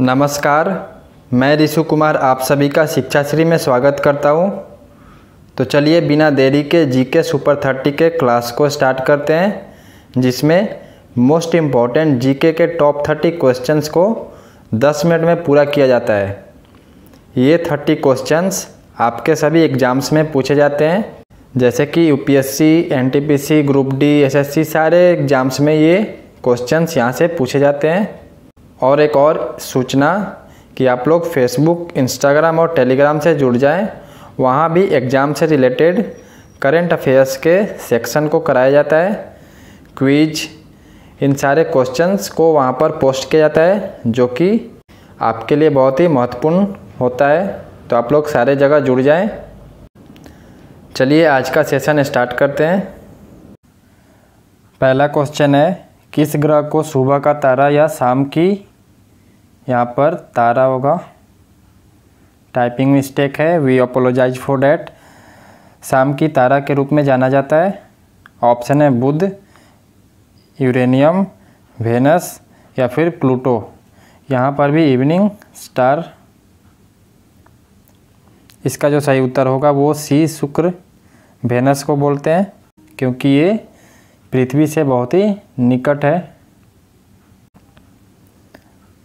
नमस्कार मैं रिशु कुमार आप सभी का शिक्षाश्री में स्वागत करता हूं। तो चलिए बिना देरी के जी के सुपर थर्टी के क्लास को स्टार्ट करते हैं जिसमें मोस्ट इम्पॉर्टेंट जी के टॉप थर्टी क्वेश्चंस को दस मिनट में पूरा किया जाता है ये थर्टी क्वेश्चंस आपके सभी एग्ज़ाम्स में पूछे जाते हैं जैसे कि U P group D S सारे एग्ज़ाम्स में ये क्वेश्चंस यहाँ से पूछे जाते हैं और एक और सूचना कि आप लोग फेसबुक इंस्टाग्राम और टेलीग्राम से जुड़ जाएं वहाँ भी एग्ज़ाम से रिलेटेड करेंट अफेयर्स के सेक्शन को कराया जाता है क्विज इन सारे क्वेश्चंस को वहाँ पर पोस्ट किया जाता है जो कि आपके लिए बहुत ही महत्वपूर्ण होता है तो आप लोग सारे जगह जुड़ जाएँ चलिए आज का सेशन स्टार्ट करते हैं पहला क्वेश्चन है किस ग्रह को सुबह का तारा या शाम की यहाँ पर तारा होगा टाइपिंग मिस्टेक है वी अपोलोजाइज फॉर डैट शाम की तारा के रूप में जाना जाता है ऑप्शन है बुध यूरेनियम वेनस या फिर प्लूटो यहाँ पर भी इवनिंग स्टार इसका जो सही उत्तर होगा वो सी शुक्र वेनस को बोलते हैं क्योंकि ये पृथ्वी से बहुत ही निकट है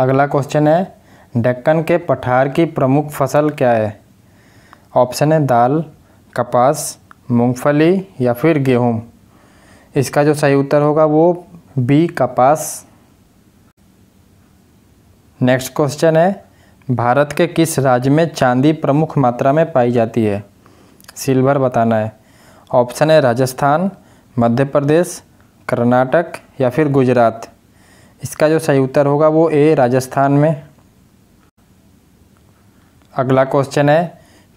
अगला क्वेश्चन है डक्कन के पठार की प्रमुख फसल क्या है ऑप्शन है दाल कपास मूंगफली या फिर गेहूँ इसका जो सही उत्तर होगा वो बी कपास नेक्स्ट क्वेश्चन है भारत के किस राज्य में चांदी प्रमुख मात्रा में पाई जाती है सिल्वर बताना है ऑप्शन है राजस्थान मध्य प्रदेश कर्नाटक या फिर गुजरात इसका जो सही उत्तर होगा वो ए राजस्थान में अगला क्वेश्चन है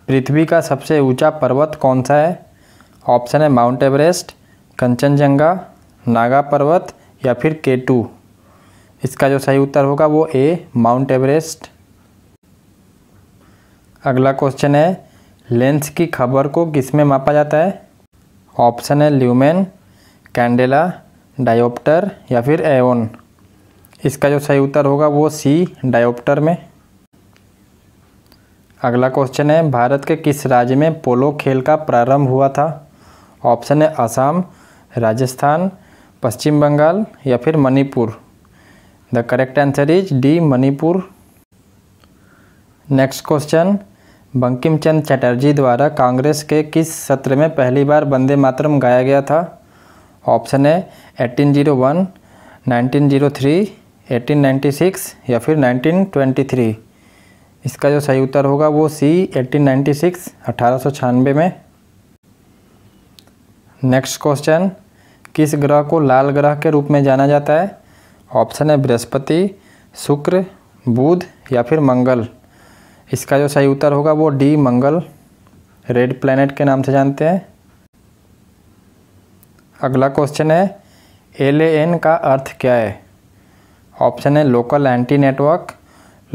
पृथ्वी का सबसे ऊंचा पर्वत कौन सा है ऑप्शन है माउंट एवरेस्ट कंचनजंगा नागा पर्वत या फिर के टू इसका जो सही उत्तर होगा वो ए माउंट एवरेस्ट अगला क्वेश्चन है लेंस की खबर को किस में मापा जाता है ऑप्शन है ल्यूमेन कैंडेला डायोप्टर या फिर एवन इसका जो सही उत्तर होगा वो सी डायोप्टर में अगला क्वेश्चन है भारत के किस राज्य में पोलो खेल का प्रारंभ हुआ था ऑप्शन है असम राजस्थान पश्चिम बंगाल या फिर Manipur the correct answer is D Manipur next question Bankim Chand Chatterjee द्वारा कांग्रेस के किस सत्र में पहली बार वंदे मातरम गाया गया था ऑप्शन है 1801, zero one nineteen zero three 1896 या फिर 1923 इसका जो सही उत्तर होगा वो सी 1896 1896 में नेक्स्ट क्वेश्चन किस ग्रह को लाल ग्रह के रूप में जाना जाता है ऑप्शन है बृहस्पति शुक्र बुध या फिर मंगल इसका जो सही उत्तर होगा वो डी मंगल रेड प्लैनेट के नाम से जानते हैं अगला क्वेश्चन है एल ए एन का अर्थ क्या है ऑप्शन है local anti network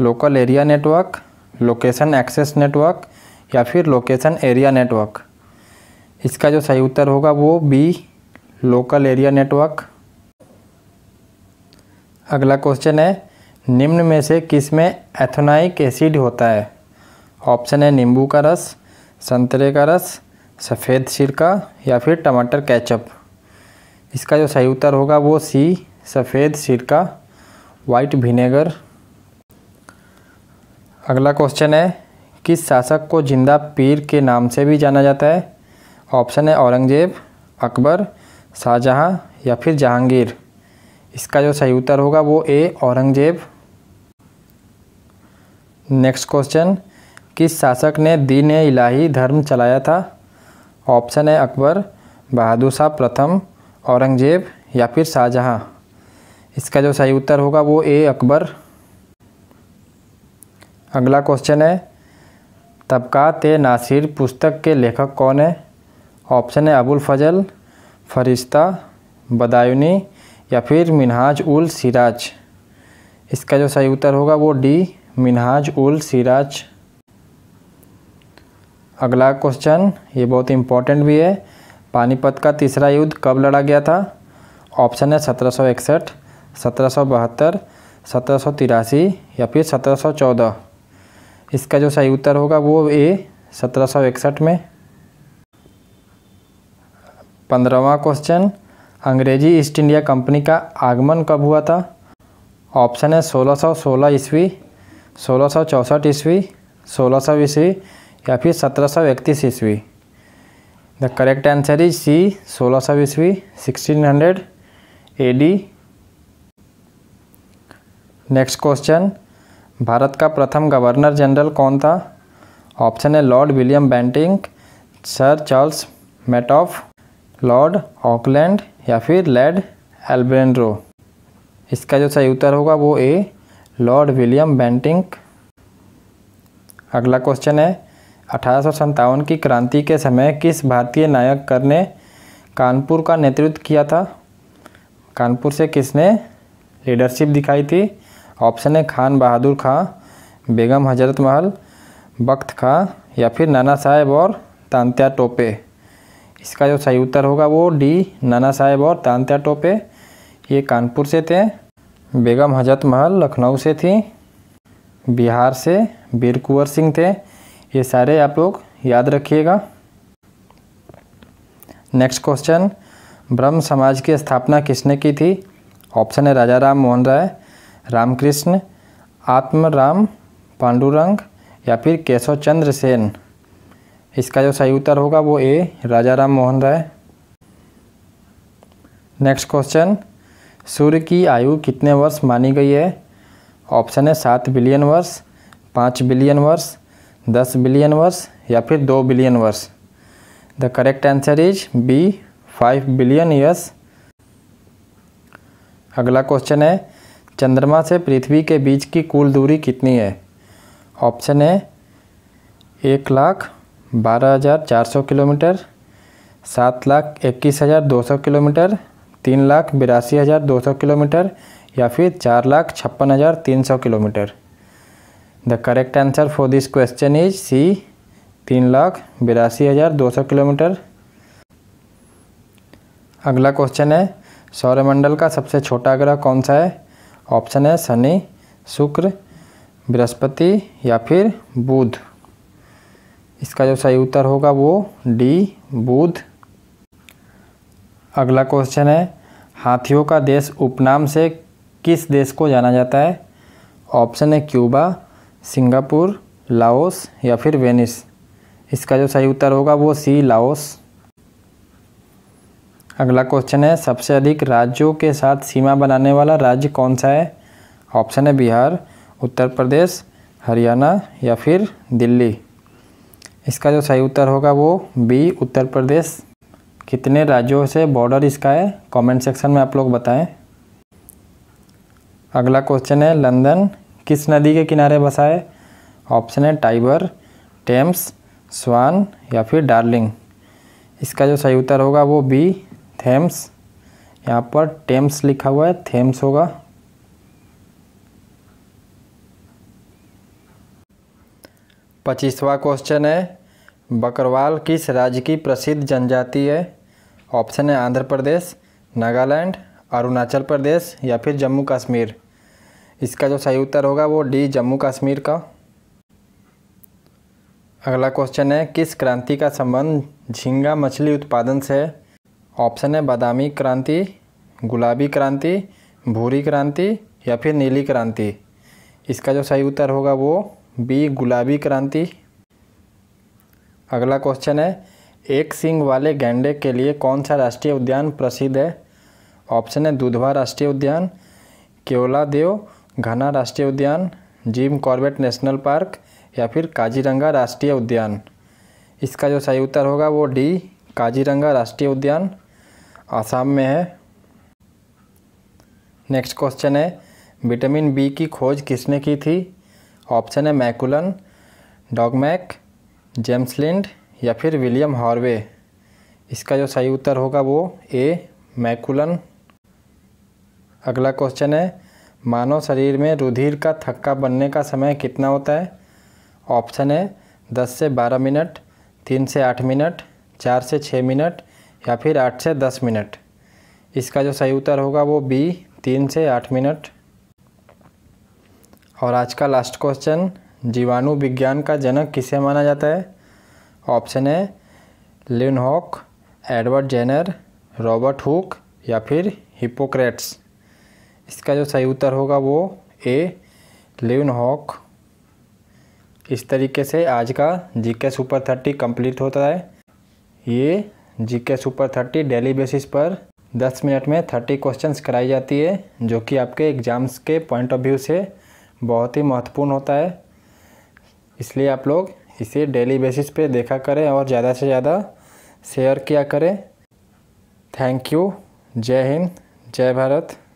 local area network location access network या फिर लोकेशन एरिया नेटवर्क इसका जो सही उत्तर होगा वो बी लोकल एरिया नेटवर्क अगला क्वेश्चन है निम्न में से किस में एथोनाइक एसिड होता है ऑप्शन है नींबू का रस संतरे का रस सफ़ेद सिरका या फिर टमाटर कैचअप इसका जो सही उत्तर होगा वो सी सफ़ेद सिरका वाइट विनेगर अगला क्वेश्चन है किस शासक को जिंदा पीर के नाम से भी जाना जाता है ऑप्शन है औरंगजेब अकबर शाहजहाँ या फिर जहांगीर इसका जो सही उत्तर होगा वो ए औरंगजेब नेक्स्ट क्वेश्चन किस शासक ने दीन इलाही धर्म चलाया था ऑप्शन है अकबर बहादुर शाह प्रथम औरंगजेब या फिर शाहजहाँ इसका जो सही उत्तर होगा वो ए अकबर अगला क्वेश्चन है तबकात नासिर पुस्तक के लेखक कौन है ऑप्शन है अबुल फजल फरिश्ता बदायूनी या फिर मिनहाज उल सिराज इसका जो सही उत्तर होगा वो डी मिनहाज उल सिराज अगला क्वेश्चन ये बहुत इम्पोर्टेंट भी है पानीपत का तीसरा युद्ध कब लड़ा गया था ऑप्शन है सत्रह सौ इकसठ सत्रह सौ बहत्तर सत्रह सौ तिरासी या फिर सत्रह सौ चौदह इसका जो सही उत्तर होगा वो ए सत्रह सौ इकसठ में पंद्रहवा क्वेश्चन अंग्रेजी ईस्ट इंडिया कंपनी का आगमन कब हुआ था ऑप्शन है 1616 ईस्वी 1664 ईस्वी 1600 ईस्वी या फिर 1731 ईस्वी the correct answer is C 1600 ईस्वी 1600 एडी नेक्स्ट क्वेश्चन भारत का प्रथम गवर्नर जनरल कौन था ऑप्शन है Lord William Bentinck sir Charles Metcalfe Lord Auckland या फिर लेड एल्ब्रेंड्रो इसका जो सही उत्तर होगा वो ए लॉर्ड विलियम बैंटिंग अगला क्वेश्चन है अठारह की क्रांति के समय किस भारतीय नायक कर ने कानपुर का नेतृत्व किया था कानपुर से किसने लीडरशिप दिखाई थी ऑप्शन है खान बहादुर खां बेगम हजरत महल बख्त खां या फिर नाना साहेब और तांत्या टोपे इसका जो सही उत्तर होगा वो डी नाना साहेब और तांत्या टोपे ये कानपुर से थे बेगम हजरत महल लखनऊ से थी बिहार से बीर कुंवर सिंह थे ये सारे आप लोग याद रखिएगा नेक्स्ट क्वेश्चन ब्रह्म समाज की स्थापना किसने की थी ऑप्शन है राजा राम मोहन राय रामकृष्ण आत्मराम पांडुरंग या फिर केशव चंद्र सेन इसका जो सही उत्तर होगा वो A Raja Ram Mohan Roy next question सूर्य की आयु कितने वर्ष मानी गई है ऑप्शन है सात बिलियन वर्ष पाँच बिलियन वर्ष दस बिलियन वर्ष या फिर दो बिलियन वर्ष the correct answer is B five billion years अगला क्वेश्चन है चंद्रमा से पृथ्वी के बीच की कुल दूरी कितनी है ऑप्शन है एक लाख बारह हज़ार चार सौ किलोमीटर सात लाख इक्कीस हज़ार दो सौ किलोमीटर तीन लाख बिरासी हज़ार दो सौ किलोमीटर या फिर चार लाख छप्पन हज़ार तीन सौ kilometre the correct answer for this question is C तीन लाख बिरासी हज़ार दो सौ किलोमीटर अगला क्वेश्चन है सौरमंडल का सबसे छोटा ग्रह कौन सा है ऑप्शन है शनि शुक्र बृहस्पति या फिर बुध इसका जो सही उत्तर होगा वो डी बुध अगला क्वेश्चन है हाथियों का देश उपनाम से किस देश को जाना जाता है ऑप्शन है क्यूबा सिंगापुर लाओस या फिर वेनिस इसका जो सही उत्तर होगा वो सी लाओस अगला क्वेश्चन है सबसे अधिक राज्यों के साथ सीमा बनाने वाला राज्य कौन सा है ऑप्शन है बिहार उत्तर प्रदेश हरियाणा या फिर दिल्ली इसका जो सही उत्तर होगा वो बी उत्तर प्रदेश कितने राज्यों से बॉर्डर इसका है कमेंट सेक्शन में आप लोग बताएं अगला क्वेश्चन है लंदन किस नदी के किनारे बसा है ऑप्शन है टाइबर टेम्स स्वान या फिर डार्लिंग इसका जो सही उत्तर होगा वो बी थेम्स यहाँ पर टेम्स लिखा हुआ है थेम्स होगा पच्चीसवा क्वेश्चन है बकरवाल किस राज्य की प्रसिद्ध जनजाति है ऑप्शन है आंध्र प्रदेश नागालैंड अरुणाचल प्रदेश या फिर जम्मू कश्मीर इसका जो सही उत्तर होगा वो डी जम्मू कश्मीर का अगला क्वेश्चन है किस क्रांति का संबंध झींगा मछली उत्पादन से है ऑप्शन है बादामी क्रांति गुलाबी क्रांति भूरी क्रांति या फिर नीली क्रांति इसका जो सही उत्तर होगा वो बी गुलाबी क्रांति अगला क्वेश्चन है एक सिंग वाले गैंडे के लिए कौन सा राष्ट्रीय उद्यान प्रसिद्ध है ऑप्शन है दुधवा राष्ट्रीय उद्यान केवला देव घना राष्ट्रीय उद्यान जिम कॉर्बेट नेशनल पार्क या फिर काजीरंगा राष्ट्रीय उद्यान इसका जो सही उत्तर होगा वो डी काजीरंगा राष्ट्रीय उद्यान आसाम में है नेक्स्ट क्वेश्चन है विटामिन बी की खोज किसने की थी ऑप्शन है मैकुलन डॉगमैक जेम्स लिंड या फिर विलियम हॉर्वे इसका जो सही उत्तर होगा वो ए मैकुलन अगला क्वेश्चन है मानव शरीर में रुधिर का थक्का बनने का समय कितना होता है ऑप्शन है 10 से 12 मिनट 3 से 8 मिनट 4 से 6 मिनट या फिर आठ से दस मिनट इसका जो सही उत्तर होगा वो बी तीन से आठ मिनट और आज का लास्ट क्वेश्चन जीवाणु विज्ञान का जनक किसे माना जाता है ऑप्शन है Leeuwenhoek Edward Jenner Robert Hooke या फिर हिपोक्रेट्स इसका जो सही उत्तर होगा वो ए लिवन हॉक इस तरीके से आज का जीके सुपर थर्टी कंप्लीट होता है ये GK super thirty daily basis पर दस मिनट में थर्टी क्वेश्चंस कराई जाती है जो कि आपके एग्ज़ाम्स के पॉइंट ऑफ व्यू से बहुत ही महत्वपूर्ण होता है इसलिए आप लोग इसे डेली बेसिस पे देखा करें और ज़्यादा से ज़्यादा शेयर किया करें थैंक यू जय हिंद जय भारत